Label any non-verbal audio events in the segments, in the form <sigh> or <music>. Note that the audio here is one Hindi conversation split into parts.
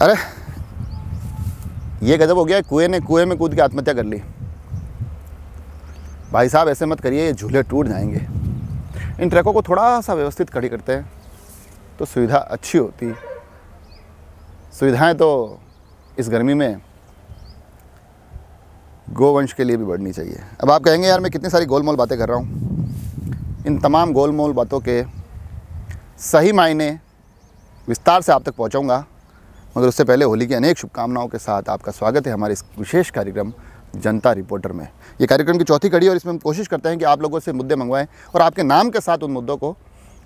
अरे ये गज़ब हो गया कुएं ने कुएं में कूद के आत्महत्या कर ली भाई साहब ऐसे मत करिए ये झूले टूट जाएंगे इन ट्रैकों को थोड़ा सा व्यवस्थित खड़ी करते हैं तो सुविधा अच्छी होती सुविधाएं तो इस गर्मी में गोवंश के लिए भी बढ़नी चाहिए अब आप कहेंगे यार मैं कितनी सारी गोलमोल बातें कर रहा हूँ इन तमाम गोलमोल बातों के सही मायने विस्तार से आप तक पहुँचाऊँगा मगर उससे पहले होली की अनेक शुभकामनाओं के साथ आपका स्वागत है हमारे इस विशेष कार्यक्रम जनता रिपोर्टर में ये कार्यक्रम की चौथी कड़ी और इसमें हम कोशिश करते हैं कि आप लोगों से मुद्दे मंगवाएं और आपके नाम के साथ उन मुद्दों को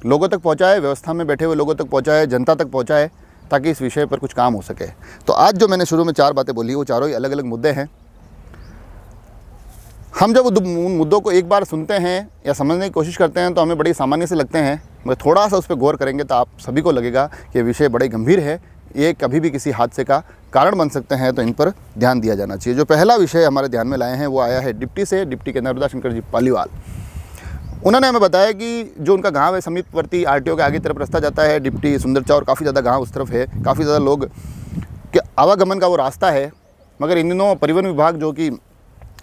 लोगों तक पहुँचाए व्यवस्था में बैठे हुए लोगों तक पहुँचाए जनता तक पहुँचाए ताकि इस विषय पर कुछ काम हो सके तो आज जो मैंने शुरू में चार बातें बोली वो चारों ही अलग अलग मुद्दे हैं हम जब उन मुद्दों को एक बार सुनते हैं या समझने की कोशिश करते हैं तो हमें बड़े सामान्य से लगते हैं मगर थोड़ा सा उस पर गौर करेंगे तो आप सभी को लगेगा कि विषय बड़े गंभीर है ये कभी भी किसी हादसे का कारण बन सकते हैं तो इन पर ध्यान दिया जाना चाहिए जो पहला विषय हमारे ध्यान में लाए हैं वो आया है डिप्टी से डिप्टी के नर्मदा शंकर जी पालीवाल उन्होंने हमें बताया कि जो उनका गांव है समीपवर्ती ओ के आगे तरफ रास्ता जाता है डिप्टी सुंदर चौर काफ़ी ज़्यादा गांव उस तरफ है काफ़ी ज़्यादा लोग के आवागमन का वो रास्ता है मगर इन दिनों परिवहन विभाग जो कि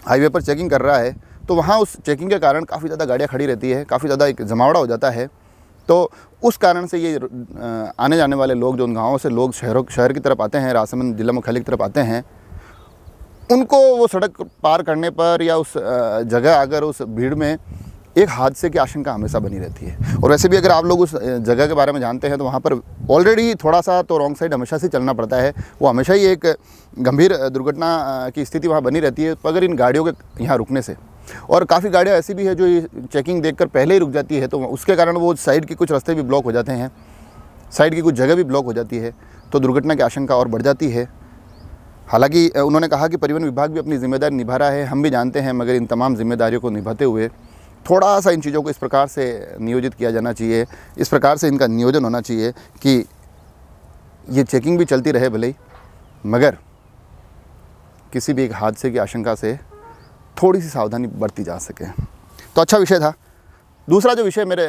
हाईवे पर चेकिंग कर रहा है तो वहाँ उस चेकिंग के कारण काफ़ी ज़्यादा गाड़ियाँ खड़ी रहती है काफ़ी ज़्यादा एक जमावड़ा हो जाता है तो उस कारण से ये आने जाने वाले लोग जो उन गाँवों से लोग शहरों शहर की तरफ आते हैं रासमंद जिला मुख्यालय की तरफ आते हैं उनको वो सड़क पार करने पर या उस जगह अगर उस भीड़ में एक हादसे की आशंका हमेशा बनी रहती है और वैसे भी अगर आप लोग उस जगह के बारे में जानते हैं तो वहाँ पर ऑलरेडी थोड़ा सा तो रॉन्ग साइड हमेशा से चलना पड़ता है वो हमेशा ही एक गंभीर दुर्घटना की स्थिति वहाँ बनी रहती है तो अगर इन गाड़ियों के यहाँ रुकने से और काफ़ी गाड़ियाँ ऐसी भी है जो चेकिंग देख कर पहले ही रुक जाती है तो उसके कारण वो साइड के कुछ रास्ते भी ब्लॉक हो जाते हैं साइड की कुछ जगह भी ब्लॉक हो जाती है तो दुर्घटना की आशंका और बढ़ जाती है हालांकि उन्होंने कहा कि परिवहन विभाग भी अपनी जिम्मेदारी निभा रहा है हम भी जानते हैं मगर इन तमाम जिम्मेदारियों को निभाते हुए थोड़ा सा इन चीज़ों को इस प्रकार से नियोजित किया जाना चाहिए इस प्रकार से इनका नियोजन होना चाहिए कि ये चेकिंग भी चलती रहे भले ही मगर किसी भी एक हादसे की आशंका से थोड़ी सी सावधानी बरती जा सके तो अच्छा विषय था दूसरा जो विषय मेरे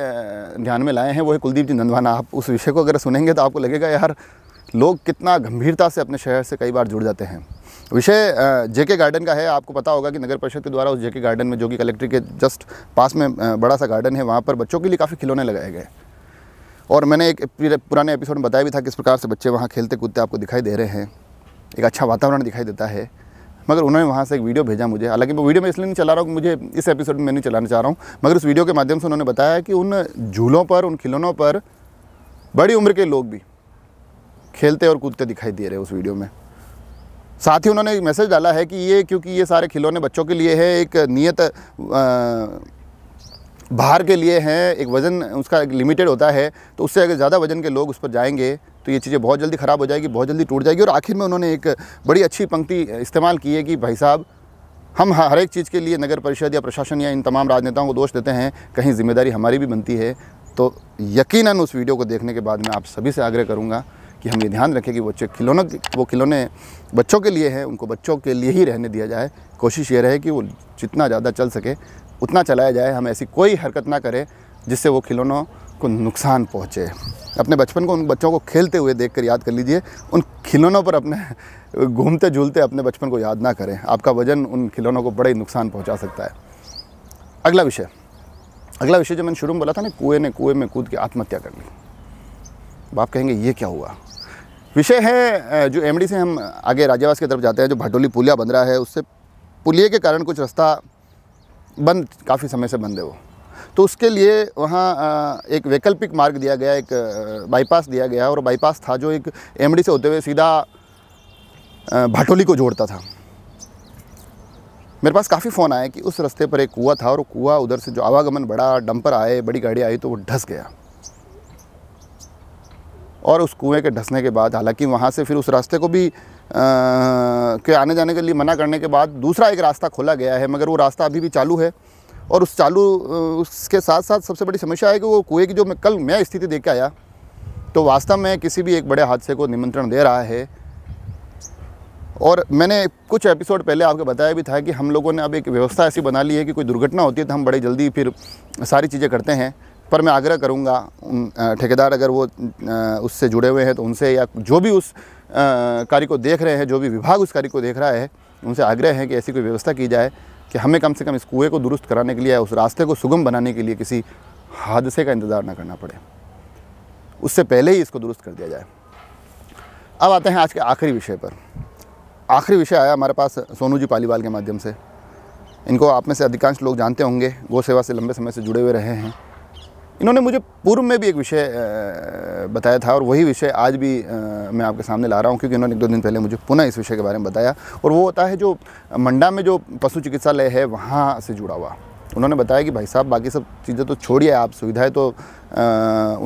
ध्यान में लाए हैं वो है कुलदीप जी नंदवाना आप उस विषय को अगर सुनेंगे तो आपको लगेगा यार लोग कितना गंभीरता से अपने शहर से कई बार जुड़ जाते हैं विषय जेके गार्डन का है आपको पता होगा कि नगर परिषद के द्वारा उस जेके गार्डन में जो कि कलेक्ट्री के जस्ट पास में बड़ा सा गार्डन है वहाँ पर बच्चों के लिए काफ़ी खिलौने लगाए गए और मैंने एक पुराने एपिसोड में बताया भी था किस प्रकार से बच्चे वहाँ खेलते कूदते आपको दिखाई दे रहे हैं एक अच्छा वातावरण दिखाई देता है मगर उन्होंने वहाँ से एक वीडियो भेजा मुझे हालांकि वो वीडियो मैं इसलिए नहीं चला रहा हूँ मुझे इस एपिसोड में नहीं चलाना चाह रहा हूँ मगर उस वीडियो के माध्यम से उन्होंने बताया कि उन झूलों पर उन खिलौनों पर बड़ी उम्र के लोग भी खेलते और कूदते दिखाई दे रहे उस वीडियो में साथ ही उन्होंने एक मैसेज डाला है कि ये क्योंकि ये सारे खिलौने बच्चों के लिए है एक नियत भार के लिए हैं एक वज़न उसका एक लिमिटेड होता है तो उससे अगर ज़्यादा वज़न के लोग उस पर जाएंगे तो ये चीज़ें बहुत जल्दी ख़राब हो जाएगी बहुत जल्दी टूट जाएगी और आखिर में उन्होंने एक बड़ी अच्छी पंक्ति इस्तेमाल की है कि भाई साहब हम हर एक चीज़ के लिए नगर परिषद या प्रशासन या इन तमाम राजनेताओं को दोष देते हैं कहीं जिम्मेदारी हमारी भी बनती है तो यकीनन उस वीडियो को देखने के बाद मैं आप सभी से आग्रह करूँगा कि हम ये ध्यान रखें कि बच्चे खिलौने वो खिलौने बच्चों के लिए हैं उनको बच्चों के लिए ही रहने दिया जाए कोशिश ये रहे कि वो जितना ज़्यादा चल सके उतना चलाया जाए हम ऐसी कोई हरकत ना करें जिससे वो खिलौनों को नुकसान पहुँचे अपने बचपन को उन बच्चों को खेलते हुए देख कर याद कर लीजिए उन खिलौनों पर अपने <laughs> घूमते झूलते अपने बचपन को याद ना करें आपका वजन उन खिलौनों को बड़े नुकसान पहुँचा सकता है अगला विषय अगला विषय जो मैंने शुरू में बोला था ना कुएँ ने कुएँ में कूद के आत्महत्या कर ली अब आप कहेंगे ये क्या हुआ विषय है जो एम से हम आगे राजावास की तरफ जाते हैं जो भटोली पुलिया बन रहा है उससे पुलिया के कारण कुछ रास्ता बंद काफ़ी समय से बंद है वो तो उसके लिए वहाँ एक वैकल्पिक मार्ग दिया गया एक बाईपास दिया गया और बाईपास था जो एक एम से होते हुए सीधा भाटोली को जोड़ता था मेरे पास काफ़ी फ़ोन आया कि उस रास्ते पर एक कुआ था और कुआ उधर से जो आवागमन बड़ा डंपर आए बड़ी गाड़ी आई तो वो ढस गया और उस कुएं के ढसने के बाद हालांकि वहाँ से फिर उस रास्ते को भी आ, के आने जाने के लिए मना करने के बाद दूसरा एक रास्ता खोला गया है मगर वो रास्ता अभी भी चालू है और उस चालू उसके साथ साथ सबसे बड़ी समस्या है कि वो कुएँ की जो मैं कल मैं स्थिति देख के आया तो वास्तव में किसी भी एक बड़े हादसे को निमंत्रण दे रहा है और मैंने कुछ एपिसोड पहले आपको बताया भी था कि हम लोगों ने अब एक व्यवस्था ऐसी बना ली है कि कोई दुर्घटना होती है तो हम बड़े जल्दी फिर सारी चीज़ें करते हैं पर मैं आग्रह करूंगा उन ठेकेदार अगर वो उससे जुड़े हुए हैं तो उनसे या जो भी उस कार्य को देख रहे हैं जो भी विभाग उस कार्य को देख रहा है उनसे आग्रह है कि ऐसी कोई व्यवस्था की जाए कि हमें कम से कम इस कुएँ को दुरुस्त कराने के लिए उस रास्ते को सुगम बनाने के लिए किसी हादसे का इंतज़ार ना करना पड़े उससे पहले ही इसको दुरुस्त कर दिया जाए अब आते हैं आज के आखिरी विषय पर आखिरी विषय आया हमारे पास सोनू जी पालीवाल के माध्यम से इनको आप में से अधिकांश लोग जानते होंगे गौ सेवा से लंबे समय से जुड़े हुए रहे हैं इन्होंने मुझे पूर्व में भी एक विषय बताया था और वही विषय आज भी मैं आपके सामने ला रहा हूँ क्योंकि इन्होंने एक दो दिन पहले मुझे पुनः इस विषय के बारे में बताया और वो होता है जो मंडा में जो पशु चिकित्सालय है वहाँ से जुड़ा हुआ उन्होंने बताया कि भाई साहब बाकी सब चीज़ें तो छोड़िए आप सुविधाएँ तो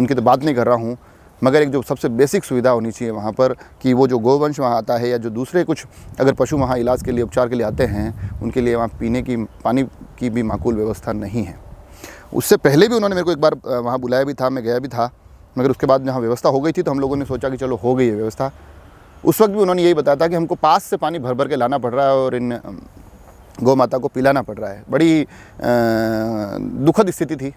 उनकी तो बात नहीं कर रहा हूँ मगर एक जो सबसे बेसिक सुविधा होनी चाहिए वहाँ पर कि वो जो गोवंश वहाँ आता है या जो दूसरे कुछ अगर पशु वहाँ इलाज के लिए उपचार के लिए आते हैं उनके लिए वहाँ पीने की पानी की भी माकूल व्यवस्था नहीं है उससे पहले भी उन्होंने मेरे को एक बार वहाँ बुलाया भी था मैं गया भी था मगर उसके बाद जहाँ व्यवस्था हो गई थी तो हम लोगों ने सोचा कि चलो हो गई है व्यवस्था उस वक्त भी उन्होंने यही बताया था कि हमको पास से पानी भर भर के लाना पड़ रहा है और इन गौ माता को पिलाना पड़ रहा है बड़ी दुखद स्थिति थी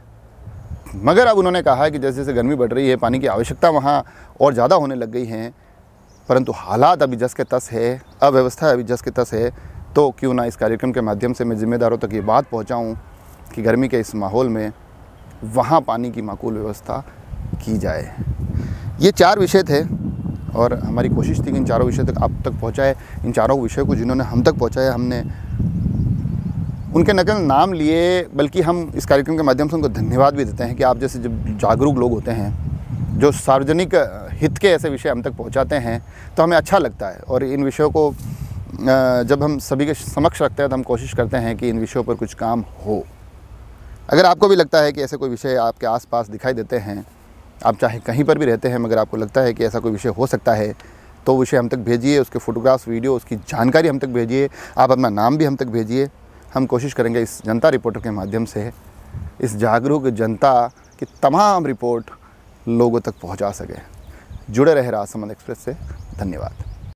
मगर अब उन्होंने कहा है कि जैसे जैसे गर्मी बढ़ रही है पानी की आवश्यकता वहाँ और ज़्यादा होने लग गई है परंतु हालात अभी जस के तस है अव्यवस्था अभी जस के तस है तो क्यों ना इस कार्यक्रम के माध्यम से मैं जिम्मेदारों तक ये बात पहुँचाऊँ कि गर्मी के इस माहौल में वहाँ पानी की माकूल व्यवस्था की जाए ये चार विषय थे और हमारी कोशिश थी कि इन चारों विषय तक आप तक पहुँचाए इन चारों विषय को जिन्होंने हम तक पहुँचाया हमने उनके नकल नाम लिए बल्कि हम इस कार्यक्रम के माध्यम से उनको धन्यवाद भी देते हैं कि आप जैसे जब जागरूक लोग होते हैं जो सार्वजनिक हित के ऐसे विषय हम तक पहुंचाते हैं तो हमें अच्छा लगता है और इन विषयों को जब हम सभी के समक्ष रखते हैं तो हम कोशिश करते हैं कि इन विषयों पर कुछ काम हो अगर आपको भी लगता है कि ऐसे कोई विषय आपके आसपास दिखाई देते हैं आप चाहे कहीं पर भी रहते हैं मगर आपको लगता है कि ऐसा कोई विषय हो सकता है तो विषय हम तक भेजिए उसके फ़ोटोग्राफ्स वीडियो उसकी जानकारी हम तक भेजिए आप अपना नाम भी हम तक भेजिए हम कोशिश करेंगे इस जनता रिपोर्टर के माध्यम से इस जागरूक जनता की तमाम रिपोर्ट लोगों तक पहुँचा सके जुड़े रहे राजसमंद एक्सप्रेस से धन्यवाद